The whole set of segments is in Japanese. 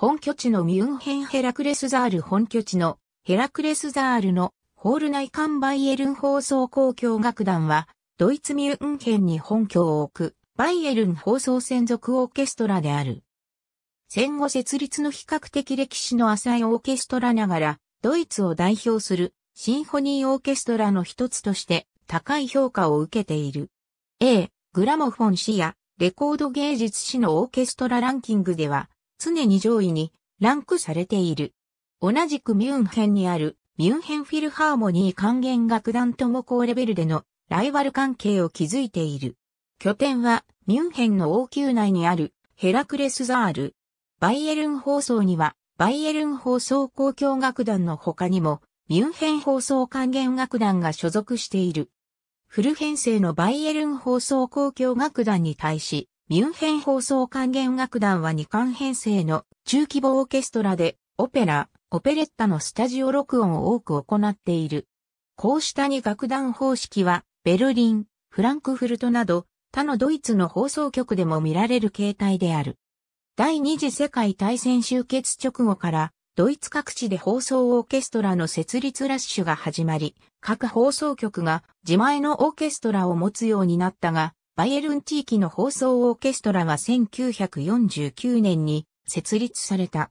本拠地のミュンヘンヘラクレスザール本拠地のヘラクレスザールのホール内ンバイエルン放送交響楽団は、ドイツミュンヘンに本拠を置く、バイエルン放送専属オーケストラである。戦後設立の比較的歴史の浅いオーケストラながら、ドイツを代表するシンフォニーオーケストラの一つとして高い評価を受けている。A、グラモフォン誌やレコード芸術誌のオーケストラランキングでは常に上位にランクされている。同じくミュンヘンにあるミュンヘンフィルハーモニー管弦楽団とも高レベルでのライバル関係を築いている。拠点はミュンヘンの王宮内にあるヘラクレスザール。バイエルン放送にはバイエルン放送交響楽団の他にもミュンヘン放送管弦楽団が所属している。フル編成のバイエルン放送交響楽団に対し、ミュンヘン放送管弦楽団は2巻編成の中規模オーケストラで、オペラ、オペレッタのスタジオ録音を多く行っている。こうした2楽団方式は、ベルリン、フランクフルトなど、他のドイツの放送局でも見られる形態である。第二次世界大戦終結直後から、ドイツ各地で放送オーケストラの設立ラッシュが始まり、各放送局が自前のオーケストラを持つようになったが、バイエルン地域の放送オーケストラは1949年に設立された。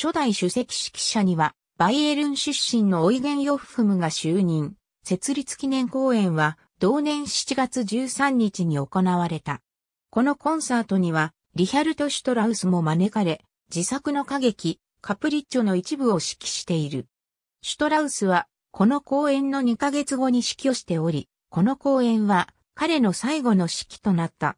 初代主席指揮者には、バイエルン出身のオイゲン・ヨフフムが就任。設立記念公演は、同年7月13日に行われた。このコンサートには、リヒャルト・シュトラウスも招かれ、自作の歌劇、カプリッチョの一部を指揮している。シュトラウスは、この公演の2ヶ月後に指揮をしており、この公演は、彼の最後の式となった。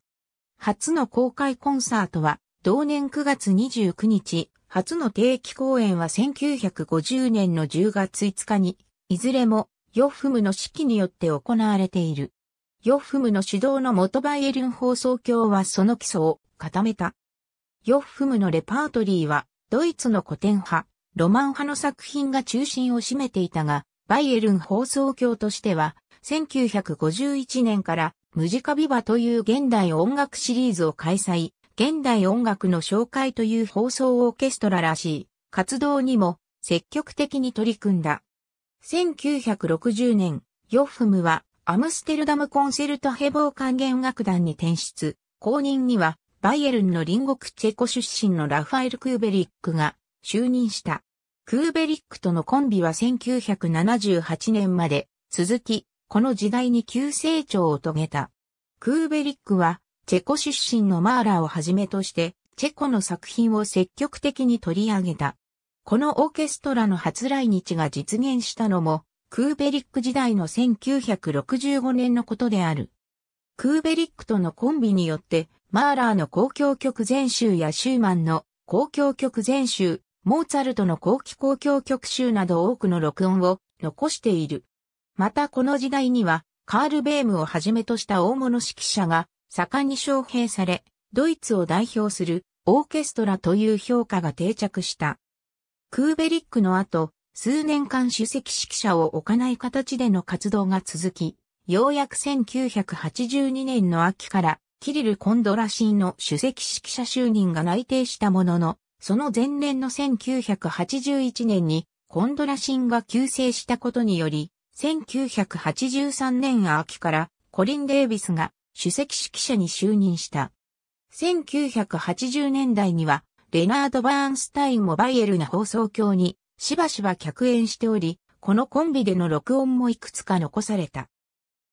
初の公開コンサートは、同年9月29日、初の定期公演は1950年の10月5日に、いずれもヨッフムの指揮によって行われている。ヨッフムの指導の元バイエルン放送協はその基礎を固めた。ヨッフムのレパートリーは、ドイツの古典派、ロマン派の作品が中心を占めていたが、バイエルン放送協としては、1951年からムジカビバという現代音楽シリーズを開催、現代音楽の紹介という放送オーケストラらしい活動にも積極的に取り組んだ。1960年、ヨッフムはアムステルダムコンセルトヘボー管弦楽団に転出、後任にはバイエルンの隣国チェコ出身のラファエル・クーベリックが就任した。クーベリックとのコンビは1978年まで続き、この時代に急成長を遂げた。クーベリックは、チェコ出身のマーラーをはじめとして、チェコの作品を積極的に取り上げた。このオーケストラの初来日が実現したのも、クーベリック時代の1965年のことである。クーベリックとのコンビによって、マーラーの公共曲全集やシューマンの公共曲全集、モーツァルトの後期公共曲集など多くの録音を残している。またこの時代には、カール・ベームをはじめとした大物指揮者が盛んに招聘され、ドイツを代表するオーケストラという評価が定着した。クーベリックの後、数年間主席指揮者を置かない形での活動が続き、ようやく1982年の秋からキリル・コンドラシンの主席指揮者就任が内定したものの、その前年の1981年にコンドラシンが急成したことにより、1983年秋からコリン・デイビスが首席指揮者に就任した。1980年代には、レナード・バーンスタインもバイエルな放送鏡にしばしば客演しており、このコンビでの録音もいくつか残された。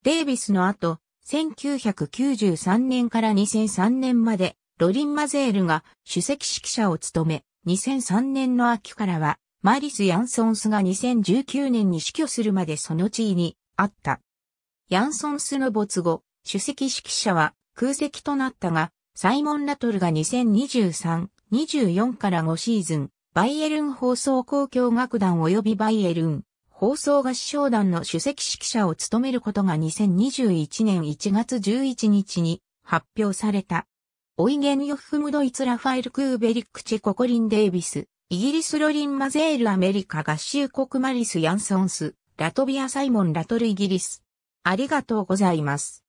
デイビスの後、1993年から2003年まで、ロリン・マゼールが首席指揮者を務め、2003年の秋からはマリス・ヤンソンスが2019年に死去するまでその地位にあった。ヤンソンスの没後、主席指揮者は空席となったが、サイモン・ラトルが2023、24から5シーズン、バイエルン放送交響楽団及びバイエルン放送合唱団の主席指揮者を務めることが2021年1月11日に発表された。オイゲン・ヨフムドイツ・ラファエル・クーベリック・チェココリン・デイビス、イギリスロリンマゼールアメリカ合衆国マリス・ヤンソンス、ラトビアサイモン・ラトルイギリス。ありがとうございます。